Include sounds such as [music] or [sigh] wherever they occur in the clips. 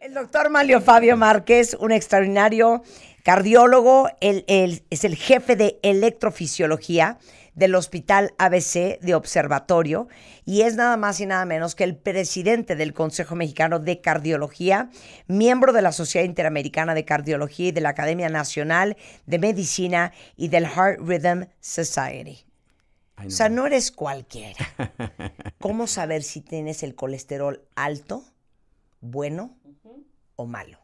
El doctor Malio Fabio Márquez, un extraordinario cardiólogo, es el jefe de electrofisiología del Hospital ABC de Observatorio y es nada más y nada menos que el presidente del Consejo Mexicano de Cardiología, miembro de la Sociedad Interamericana de Cardiología y de la Academia Nacional de Medicina y del Heart Rhythm Society. O sea, no eres cualquiera. [laughs] ¿Cómo saber si tienes el colesterol alto, bueno malo.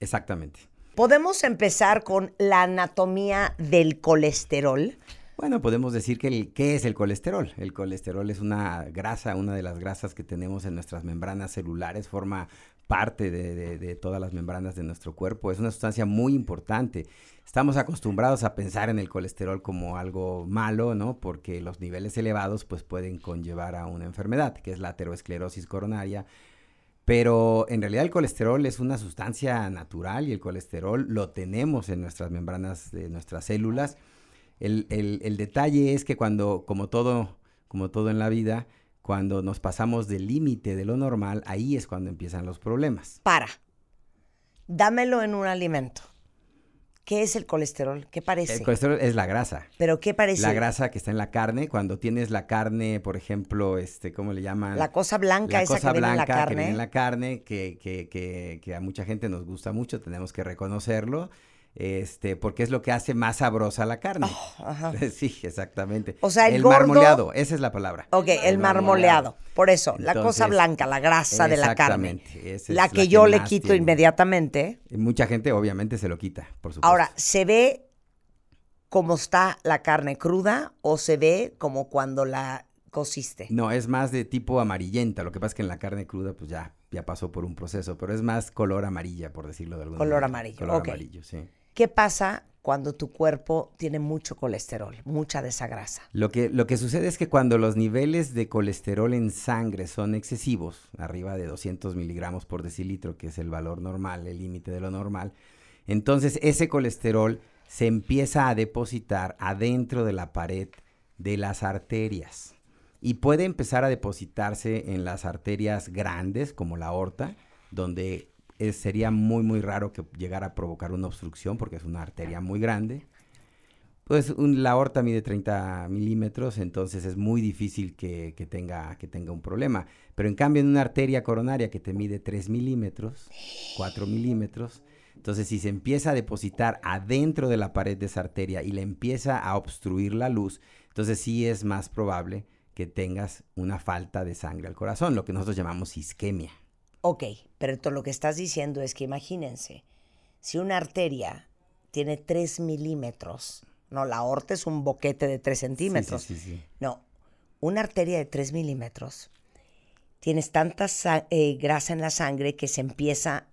Exactamente. Podemos empezar con la anatomía del colesterol. Bueno, podemos decir que el, ¿qué es el colesterol? El colesterol es una grasa, una de las grasas que tenemos en nuestras membranas celulares, forma parte de, todas las membranas de nuestro cuerpo. Es una sustancia muy importante. Estamos acostumbrados a pensar en el colesterol como algo malo, ¿no? Porque los niveles elevados pues pueden conllevar a una enfermedad, que es la ateroesclerosis coronaria, pero en realidad el colesterol es una sustancia natural y el colesterol lo tenemos en nuestras membranas de nuestras células. El, detalle es que cuando, como todo, como todo en la vida, cuando nos pasamos del límite de lo normal, ahí es cuando empiezan los problemas. Para. Dámelo en un alimento. ¿Qué es el colesterol? ¿Qué parece? El colesterol es la grasa. ¿Pero qué parece? La grasa que está en la carne. Cuando tienes la carne, por ejemplo, este, ¿cómo le llaman? La cosa blanca la esa cosa blanca en la carne. Que viene en la carne, que, que, que, que a mucha gente nos gusta mucho, tenemos que reconocerlo este, porque es lo que hace más sabrosa la carne. Oh, [laughs] sí, exactamente. O sea, el, el marmoleado, esa es la palabra. Ok, el, marmoleado. Por eso, la cosa blanca, la grasa de la carne. la que yo le quito inmediatamente. mucha gente obviamente se lo quita, por supuesto. Ahora, ¿se ve como está la carne cruda o se ve como cuando la cociste? No, es más de tipo amarillenta. Lo que pasa es que en la carne cruda, pues ya, ya pasó por un proceso, pero es más color amarilla, por decirlo de alguna manera. Color amarillo. Color amarillo, sí. ¿Qué pasa cuando tu cuerpo tiene mucho colesterol, mucha de esa grasa. Lo que, lo que sucede es que cuando los niveles de colesterol en sangre son excesivos, arriba de 200 miligramos por decilitro, que es el valor normal, el límite de lo normal, entonces ese colesterol se empieza a depositar adentro de la pared de las arterias y puede empezar a depositarse en las arterias grandes como la aorta, donde eh, sería muy, muy raro que llegara a provocar una obstrucción porque es una arteria muy grande. Pues la aorta mide 30 milímetros, entonces es muy difícil que, tenga, que tenga un problema. Pero en cambio en una arteria coronaria que te mide 3 milímetros, 4 milímetros, entonces si se empieza a depositar adentro de la pared de esa arteria y le empieza a obstruir la luz, entonces sí es más probable que tengas una falta de sangre al corazón, lo que nosotros llamamos isquemia. Ok, pero todo lo que estás diciendo es que imagínense, si una arteria tiene 3 milímetros, no, la aorta es un boquete de 3 centímetros. Sí, sí, sí, no, una arteria de 3 milímetros, tienes tanta eh, grasa en la sangre que se empieza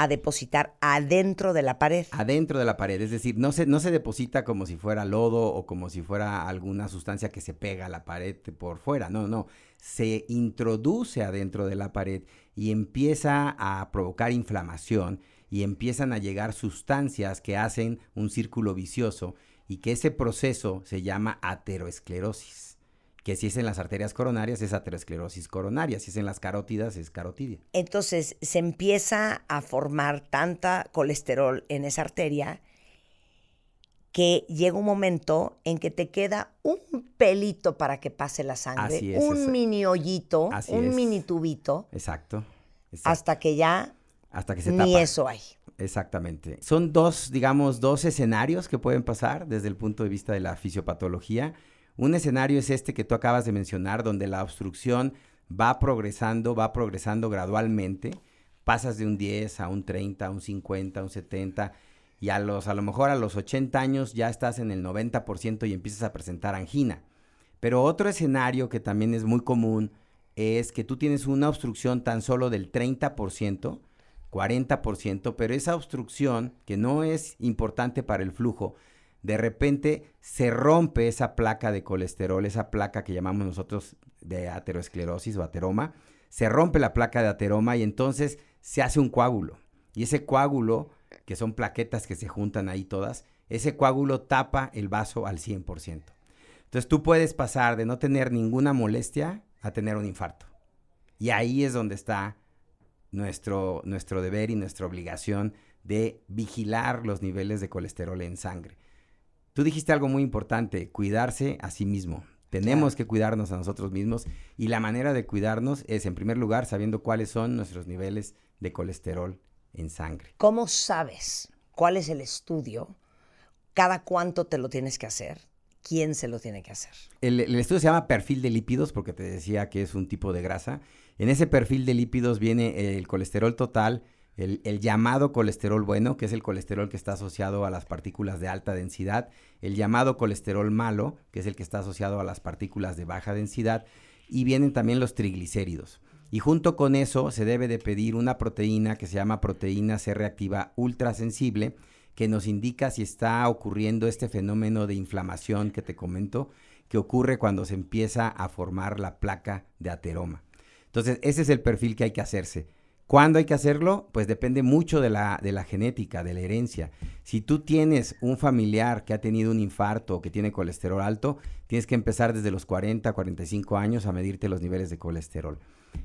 a depositar adentro de la pared. Adentro de la pared, es decir, no se, no se deposita como si fuera lodo o como si fuera alguna sustancia que se pega a la pared por fuera, no, no, se introduce adentro de la pared y empieza a provocar inflamación y empiezan a llegar sustancias que hacen un círculo vicioso y que ese proceso se llama ateroesclerosis que si es en las arterias coronarias es aterosclerosis coronaria, si es en las carótidas es carotidia. Entonces se empieza a formar tanta colesterol en esa arteria que llega un momento en que te queda un pelito para que pase la sangre, un mini hoyito, un mini tubito. Exacto, Hasta que ya hasta que se ni eso hay. Exactamente. Son dos, digamos, dos escenarios que pueden pasar desde el punto de vista de la fisiopatología. Un escenario es este que tú acabas de mencionar, donde la obstrucción va progresando, va progresando gradualmente, pasas de un 10 a un 30, a un 50, a un 70 y a los a lo mejor a los 80 años ya estás en el 90% y empiezas a presentar angina. Pero otro escenario que también es muy común es que tú tienes una obstrucción tan solo del 30%, 40%, pero esa obstrucción que no es importante para el flujo de repente se rompe esa placa de colesterol, esa placa que llamamos nosotros de ateroesclerosis o ateroma, se rompe la placa de ateroma y entonces se hace un coágulo. Y ese coágulo, que son plaquetas que se juntan ahí todas, ese coágulo tapa el vaso al 100%. Entonces tú puedes pasar de no tener ninguna molestia a tener un infarto. Y ahí es donde está nuestro, nuestro deber y nuestra obligación de vigilar los niveles de colesterol en sangre. Tú dijiste algo muy importante, cuidarse a sí mismo. Tenemos que cuidarnos a nosotros mismos y la manera de cuidarnos es, en primer lugar, sabiendo cuáles son nuestros niveles de colesterol en sangre. ¿Cómo sabes cuál es el estudio? ¿Cada cuánto te lo tienes que hacer? ¿Quién se lo tiene que hacer? el estudio se llama perfil de lípidos porque te decía que es un tipo de grasa. En ese perfil de lípidos viene el colesterol total, el, llamado colesterol bueno, que es el colesterol que está asociado a las partículas de alta densidad, el llamado colesterol malo, que es el que está asociado a las partículas de baja densidad, y vienen también los triglicéridos. Y junto con eso se debe de pedir una proteína que se llama proteína C reactiva ultrasensible, que nos indica si está ocurriendo este fenómeno de inflamación que te comento, que ocurre cuando se empieza a formar la placa de ateroma. Entonces, ese es el perfil que hay que hacerse ¿Cuándo hay que hacerlo? Pues depende mucho de la, genética, de la herencia. Si tú tienes un familiar que ha tenido un infarto o que tiene colesterol alto, tienes que empezar desde los 40, 45 años a medirte los niveles de colesterol.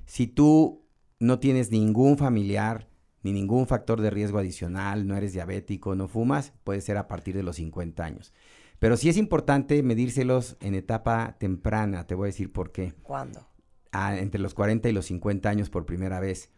Si tú no tienes ningún familiar ni ningún factor de riesgo adicional, no eres diabético, no fumas, puede ser a partir de los 50 años. Pero sí es importante medírselos en etapa temprana, te voy a decir por qué. ¿Cuándo? Ah, entre los 40 y los 50 años por primera vez.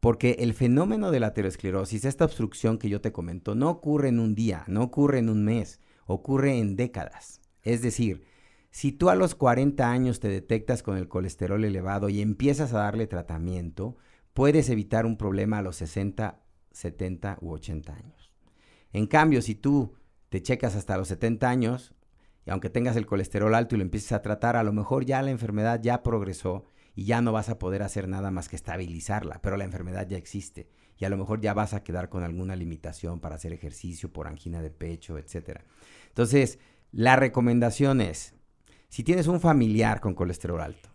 Porque el fenómeno de la aterosclerosis, esta obstrucción que yo te comento, no ocurre en un día, no ocurre en un mes, ocurre en décadas. Es decir, si tú a los 40 años te detectas con el colesterol elevado y empiezas a darle tratamiento, puedes evitar un problema a los 60, 70 u 80 años. En cambio, si tú te checas hasta los 70 años, y aunque tengas el colesterol alto y lo empieces a tratar, a lo mejor ya la enfermedad ya progresó y ya no vas a poder hacer nada más que estabilizarla, pero la enfermedad ya existe y a lo mejor ya vas a quedar con alguna limitación para hacer ejercicio por angina de pecho, etc. Entonces, la recomendación es, si tienes un familiar con colesterol alto,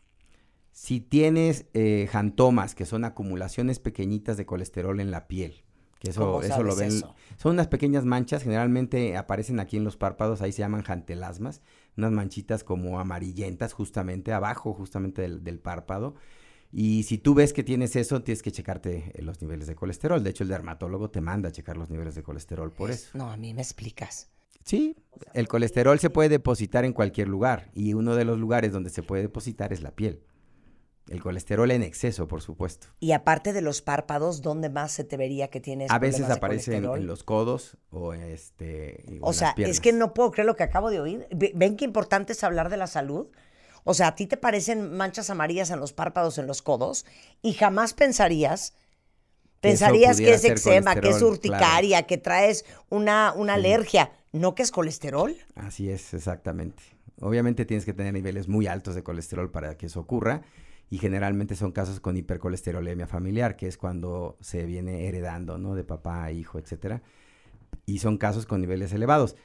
si tienes jantomas, eh, que son acumulaciones pequeñitas de colesterol en la piel, que eso, eso lo ven. Son unas pequeñas manchas, generalmente aparecen aquí en los párpados, ahí se llaman jantelasmas unas manchitas como amarillentas justamente abajo, justamente del, párpado. Y si tú ves que tienes eso, tienes que checarte eh, los niveles de colesterol. De hecho, el dermatólogo te manda a checar los niveles de colesterol por eso. No, a mí me explicas. Sí, el colesterol se puede depositar en cualquier lugar y uno de los lugares donde se puede depositar es la piel. El colesterol en exceso, por supuesto. Y aparte de los párpados, ¿dónde más se te vería que tienes? A veces aparecen en, los codos o este. O, o sea, es que no puedo creer lo que acabo de oír. ¿Ven qué importante es hablar de la salud? O sea, a ti te parecen manchas amarillas en los párpados, en los codos, y jamás pensarías Pensarías que es eczema, que es urticaria, que traes una, una alergia, no que es colesterol. Así es, exactamente. Obviamente tienes que tener niveles muy altos de colesterol para que eso ocurra y generalmente son casos con hipercolesterolemia familiar, que es cuando se viene heredando, ¿no? De papá a hijo, etcétera. Y son casos con niveles elevados.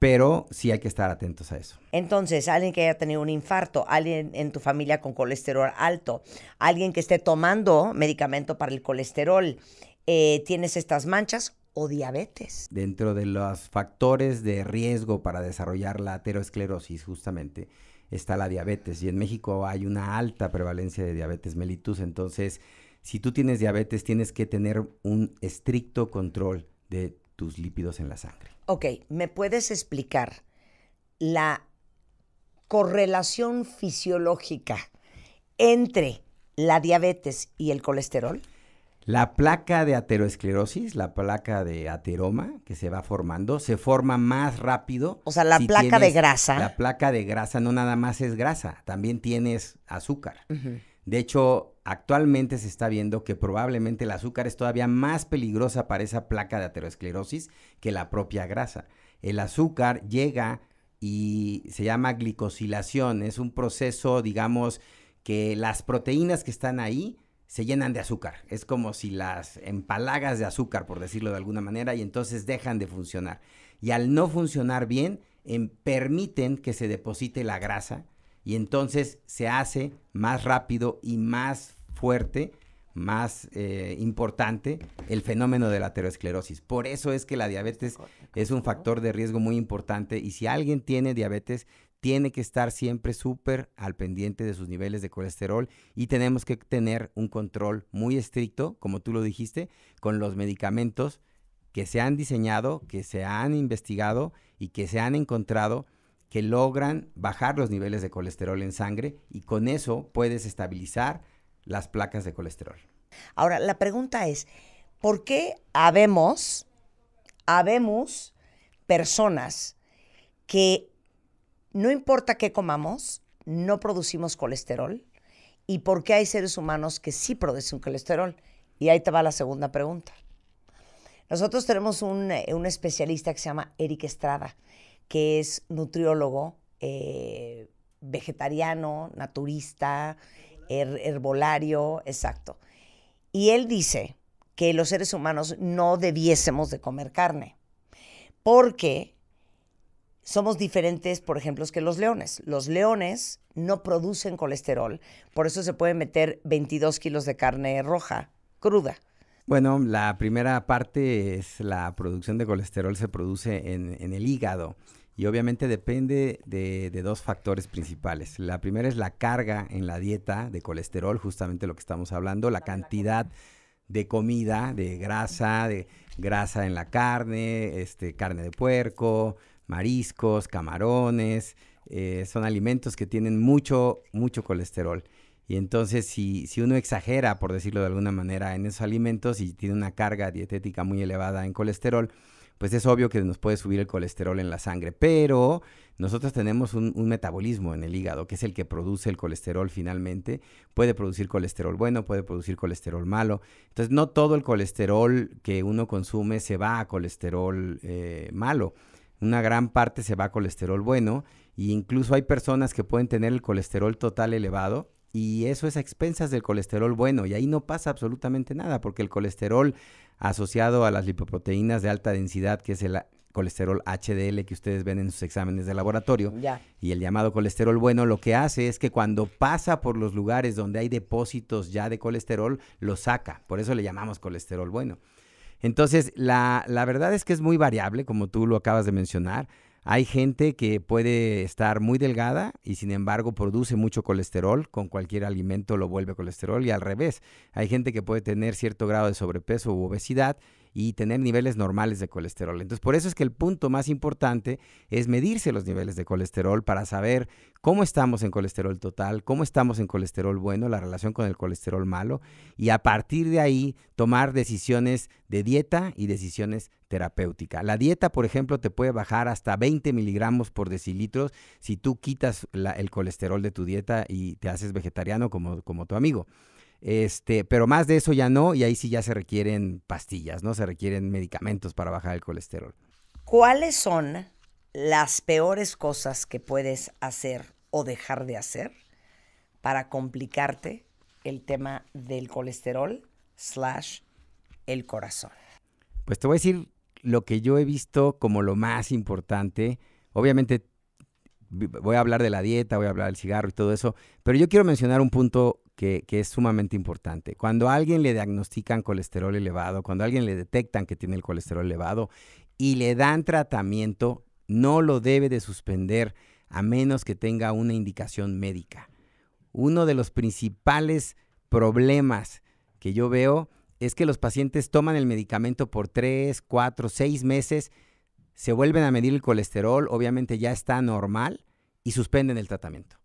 Pero sí hay que estar atentos a eso. Entonces, alguien que haya tenido un infarto, alguien en tu familia con colesterol alto, alguien que esté tomando medicamento para el colesterol, eh, tienes estas manchas o diabetes. Dentro de los factores de riesgo para desarrollar la aterosclerosis, justamente, está la diabetes y en México hay una alta prevalencia de diabetes mellitus, entonces si tú tienes diabetes tienes que tener un estricto control de tus lípidos en la sangre. Ok, ¿me puedes explicar la correlación fisiológica entre la diabetes y el colesterol? La placa de ateroesclerosis, la placa de ateroma que se va formando, se forma más rápido. O sea, la placa de grasa. La placa de grasa no nada más es grasa, también tienes azúcar. De hecho, actualmente se está viendo que probablemente el azúcar es todavía más peligrosa para esa placa de ateroesclerosis que la propia grasa. El azúcar llega y se llama glicosilación, es un proceso, digamos, que las proteínas que están ahí se llenan de azúcar. Es como si las empalagas de azúcar, por decirlo de alguna manera, y entonces dejan de funcionar. Y al no funcionar bien, en, em, permiten que se deposite la grasa y entonces se hace más rápido y más fuerte, más eh, importante el fenómeno de la aterosclerosis. Por eso es que la diabetes es un factor de riesgo muy importante y si alguien tiene diabetes, tiene que estar siempre súper al pendiente de sus niveles de colesterol y tenemos que tener un control muy estricto, como tú lo dijiste, con los medicamentos que se han diseñado, que se han investigado y que se han encontrado que logran bajar los niveles de colesterol en sangre y con eso puedes estabilizar las placas de colesterol. Ahora, la pregunta es, ¿por qué habemos, habemos personas que no importa qué comamos, no producimos colesterol. ¿Y por qué hay seres humanos que sí producen colesterol? Y ahí te va la segunda pregunta. Nosotros tenemos un, eh, especialista que se llama Eric Estrada, que es nutriólogo, eh, vegetariano, naturista, herbolario, exacto. Y él dice que los seres humanos no debiésemos de comer carne, porque somos diferentes, por ejemplo, que los leones. Los leones no producen colesterol, por eso se puede meter 22 kilos de carne roja, cruda. Bueno, la primera parte es la producción de colesterol se produce en, el hígado y obviamente depende de, de, dos factores principales. La primera es la carga en la dieta de colesterol, justamente lo que estamos hablando, la cantidad de comida, de grasa, de grasa en la carne, este, carne de puerco, mariscos, camarones, eh, son alimentos que tienen mucho, mucho colesterol. Y entonces si, si uno exagera, por decirlo de alguna manera, en esos alimentos y tiene una carga dietética muy elevada en colesterol, pues es obvio que nos puede subir el colesterol en la sangre, pero nosotros tenemos un, metabolismo en el hígado, que es el que produce el colesterol finalmente. Puede producir colesterol bueno, puede producir colesterol malo. Entonces, no todo el colesterol que uno consume se va a colesterol eh, malo una gran parte se va a colesterol bueno e incluso hay personas que pueden tener el colesterol total elevado y eso es a expensas del colesterol bueno y ahí no pasa absolutamente nada porque el colesterol asociado a las lipoproteínas de alta densidad que es el colesterol HDL que ustedes ven en sus exámenes de laboratorio y el llamado colesterol bueno lo que hace es que cuando pasa por los lugares donde hay depósitos ya de colesterol lo saca por eso le llamamos colesterol bueno entonces, la, la verdad es que es muy variable, como tú lo acabas de mencionar. Hay gente que puede estar muy delgada y sin embargo produce mucho colesterol, con cualquier alimento lo vuelve colesterol y al revés. Hay gente que puede tener cierto grado de sobrepeso u obesidad y tener niveles normales de colesterol. Entonces, por eso es que el punto más importante es medirse los niveles de colesterol para saber cómo estamos en colesterol total, cómo estamos en colesterol bueno, la relación con el colesterol malo, y a partir de ahí tomar decisiones de dieta y decisiones terapéuticas. La dieta, por ejemplo, te puede bajar hasta 20 miligramos por decilitro si tú quitas el colesterol de tu dieta y te haces vegetariano como tu amigo. Este, pero más de eso ya no, y ahí sí ya se requieren pastillas, ¿no? Se requieren medicamentos para bajar el colesterol. ¿Cuáles son las peores cosas que puedes hacer o dejar de hacer para complicarte el tema del colesterol slash el corazón? Pues te voy a decir lo que yo he visto como lo más importante. Obviamente voy a hablar de la dieta, voy a hablar del cigarro y todo eso, pero yo quiero mencionar un punto que, es sumamente importante. Cuando a alguien le diagnostican colesterol elevado, cuando a alguien le detectan que tiene el colesterol elevado y le dan tratamiento, no lo debe de suspender a menos que tenga una indicación médica. Uno de los principales problemas que yo veo es que los pacientes toman el medicamento por 3, 4, 6 meses, se vuelven a medir el colesterol, obviamente ya está normal y suspenden el tratamiento.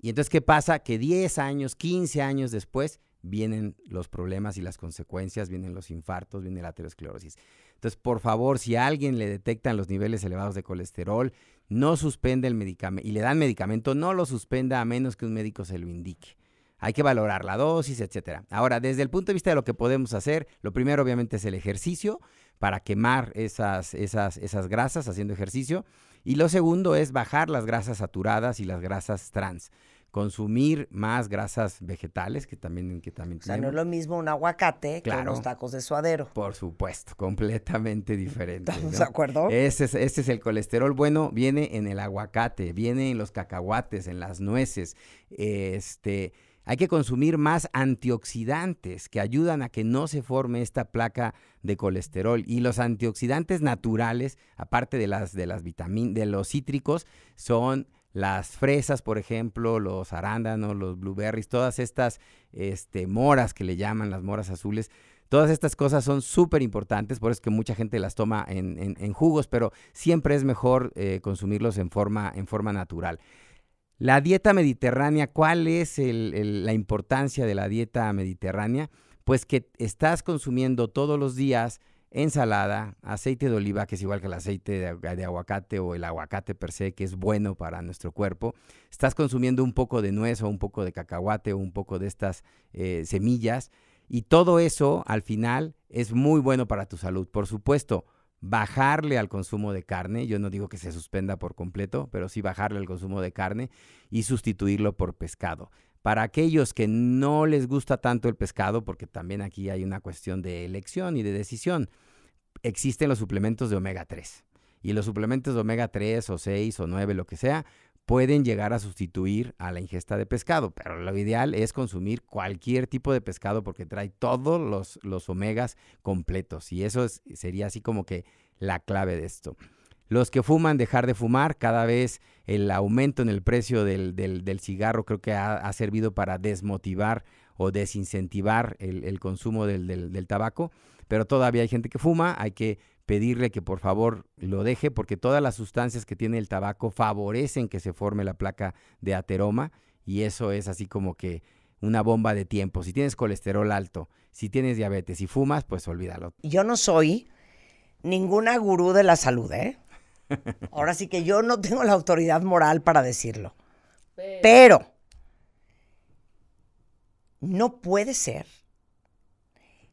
Y entonces, ¿qué pasa? Que 10 años, 15 años después, vienen los problemas y las consecuencias, vienen los infartos, viene la aterosclerosis. Entonces, por favor, si a alguien le detectan los niveles elevados de colesterol, no suspende el medicamento y le dan medicamento, no lo suspenda a menos que un médico se lo indique. Hay que valorar la dosis, etcétera. Ahora, desde el punto de vista de lo que podemos hacer, lo primero obviamente es el ejercicio para quemar esas, esas grasas haciendo ejercicio. Y lo segundo es bajar las grasas saturadas y las grasas trans. Consumir más grasas vegetales, que también, que también o sea, no es lo mismo un aguacate claro, que tacos de suadero. Por supuesto, completamente diferente. ¿Estamos de acuerdo? Ese es, es el colesterol bueno, viene en el aguacate, viene en los cacahuates, en las nueces, este hay que consumir más antioxidantes que ayudan a que no se forme esta placa de colesterol. Y los antioxidantes naturales, aparte de las, de las vitaminas, de los cítricos, son las fresas, por ejemplo, los arándanos, los blueberries, todas estas este, moras que le llaman las moras azules. Todas estas cosas son súper importantes, por eso es que mucha gente las toma en, en, jugos, pero siempre es mejor eh, consumirlos en forma, en forma natural. La dieta mediterránea, ¿cuál es la importancia de la dieta mediterránea? Pues que estás consumiendo todos los días ensalada, aceite de oliva, que es igual que el aceite de, aguacate o el aguacate per se, que es bueno para nuestro cuerpo. Estás consumiendo un poco de nuez o un poco de cacahuate o un poco de estas eh, semillas. Y todo eso, al final, es muy bueno para tu salud. Por supuesto, bajarle al consumo de carne, yo no digo que se suspenda por completo, pero sí bajarle al consumo de carne y sustituirlo por pescado. Para aquellos que no les gusta tanto el pescado, porque también aquí hay una cuestión de elección y de decisión, existen los suplementos de omega 3. Y los suplementos de omega 3 o 6 o 9, lo que sea, pueden llegar a sustituir a la ingesta de pescado, pero lo ideal es consumir cualquier tipo de pescado porque trae todos los, los omegas completos y eso sería así como que la clave de esto. Los que fuman, dejar de fumar, cada vez el aumento en el precio del, del, cigarro creo que ha, servido para desmotivar o desincentivar el, el consumo del, del tabaco, pero todavía hay gente que fuma, hay que pedirle que por favor lo deje porque todas las sustancias que tiene el tabaco favorecen que se forme la placa de ateroma y eso es así como que una bomba de tiempo. Si tienes colesterol alto, si tienes diabetes y fumas, pues olvídalo. Yo no soy ninguna gurú de la salud, ¿eh? [laughs] Ahora sí que yo no tengo la autoridad moral para decirlo. Pero, Pero no puede ser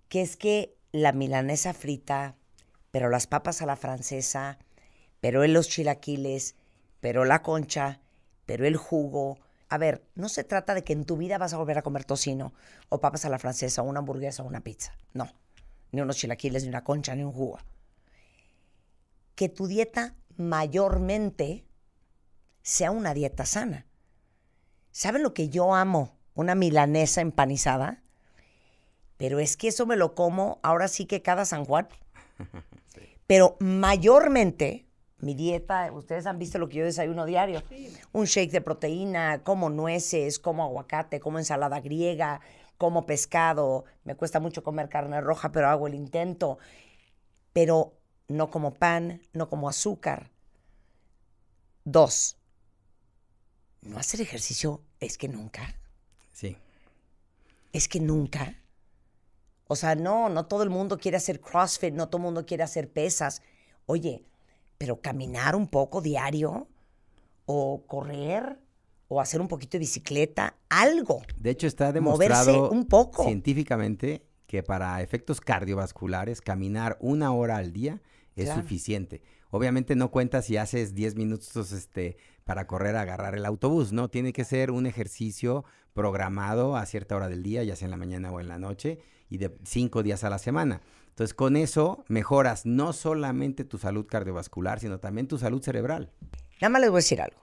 que es que la milanesa frita pero las papas a la francesa, pero los chilaquiles, pero la concha, pero el jugo. A ver, no se trata de que en tu vida vas a volver a comer tocino o papas a la francesa, o una hamburguesa o una pizza. No, ni unos chilaquiles, ni una concha, ni un jugo. Que tu dieta mayormente sea una dieta sana. ¿Saben lo que yo amo? Una milanesa empanizada. Pero es que eso me lo como ahora sí que cada San Juan. [laughs] Pero mayormente, mi dieta, ustedes han visto lo que yo desayuno diario. Un shake de proteína, como nueces, como aguacate, como ensalada griega, como pescado. Me cuesta mucho comer carne roja, pero hago el intento. Pero no como pan, no como azúcar. Dos, no hacer ejercicio es que nunca. Sí. Es que nunca. O sea, no, no todo el mundo quiere hacer CrossFit, no todo el mundo quiere hacer pesas. Oye, pero caminar un poco diario o correr o hacer un poquito de bicicleta, algo. De hecho, está demostrado un poco. científicamente que para efectos cardiovasculares caminar una hora al día es suficiente. Obviamente no cuenta si haces 10 minutos este, para correr a agarrar el autobús, ¿no? Tiene que ser un ejercicio programado a cierta hora del día, ya sea en la mañana o en la noche, y de cinco días a la semana. Entonces, con eso mejoras no solamente tu salud cardiovascular, sino también tu salud cerebral. Nada más les voy a decir algo.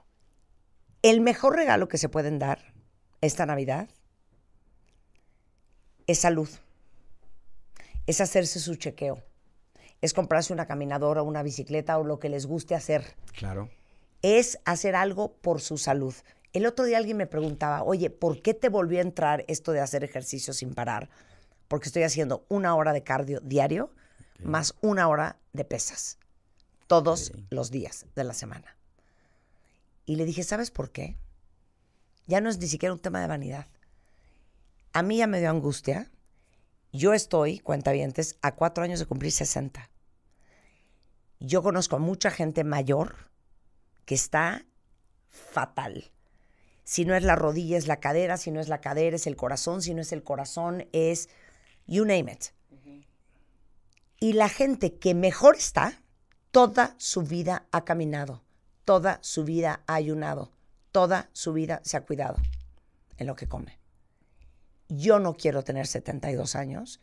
El mejor regalo que se pueden dar esta Navidad es salud. Es hacerse su chequeo. Es comprarse una caminadora, una bicicleta o lo que les guste hacer. Claro. Es hacer algo por su salud. El otro día alguien me preguntaba, oye, ¿por qué te volvió a entrar esto de hacer ejercicio sin parar? porque estoy haciendo una hora de cardio diario más una hora de pesas todos los días de la semana. Y le dije, ¿sabes por qué? Ya no es ni siquiera un tema de vanidad. A mí ya me dio angustia. Yo estoy, cuentavientes, a cuatro años de cumplir 60. Yo conozco a mucha gente mayor que está fatal. Si no es la rodilla, es la cadera, si no es la cadera, es el corazón, si no es el corazón, es you name it. Y la gente que mejor está, toda su vida ha caminado, toda su vida ha ayunado, toda su vida se ha cuidado en lo que come. Yo no quiero tener 72 años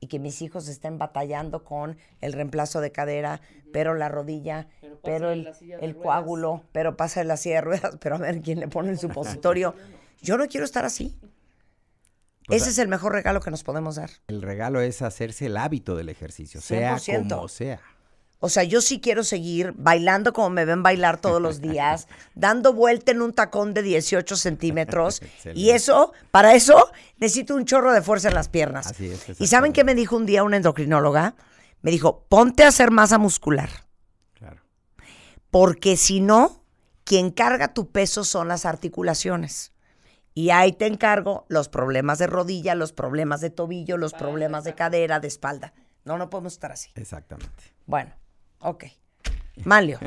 y que mis hijos estén batallando con el reemplazo de cadera, pero la rodilla, pero, el, coágulo, pero pasa en la silla de ruedas, [laughs] pero a ver quién le pone el supositorio. [laughs] Yo no quiero estar así. Pues, Ese es el mejor regalo que nos podemos dar. El regalo es hacerse el hábito del ejercicio, sea como sea. O sea, yo sí quiero seguir bailando como me ven bailar todos los días, [laughs] dando vuelta en un tacón de 18 centímetros. [laughs] y eso, para eso, necesito un chorro de fuerza en las piernas. ¿Y saben qué me dijo un día una endocrinóloga? Me dijo, ponte a hacer masa muscular. Claro. Porque si no, quien carga tu peso son las articulaciones. Y ahí te encargo los problemas de rodilla, los problemas de tobillo, los problemas de cadera, de espalda. No, no podemos estar así. Exactamente. Bueno, ok. Malio,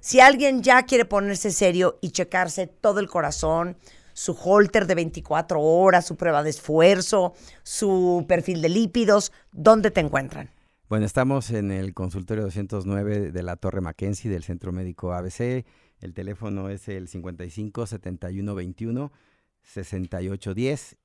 si alguien ya quiere ponerse serio y checarse todo el corazón, su holter de 24 horas, su prueba de esfuerzo, su perfil de lípidos, ¿dónde te encuentran? Bueno, estamos en el consultorio 209 de la Torre Mackenzie del Centro Médico ABC. El teléfono es el 55 71 21 6810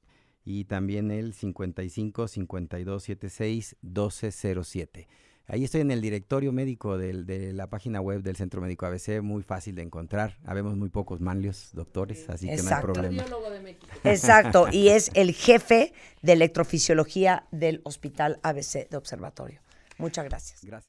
y también el 55 52 76 1207. Ahí estoy en el directorio médico de la página web del Centro Médico ABC, muy fácil de encontrar. Habemos muy pocos manlios doctores, así que no hay problema. De Exacto, y es el jefe de electrofisiología del Hospital ABC de Observatorio. Muchas gracias. Gracias.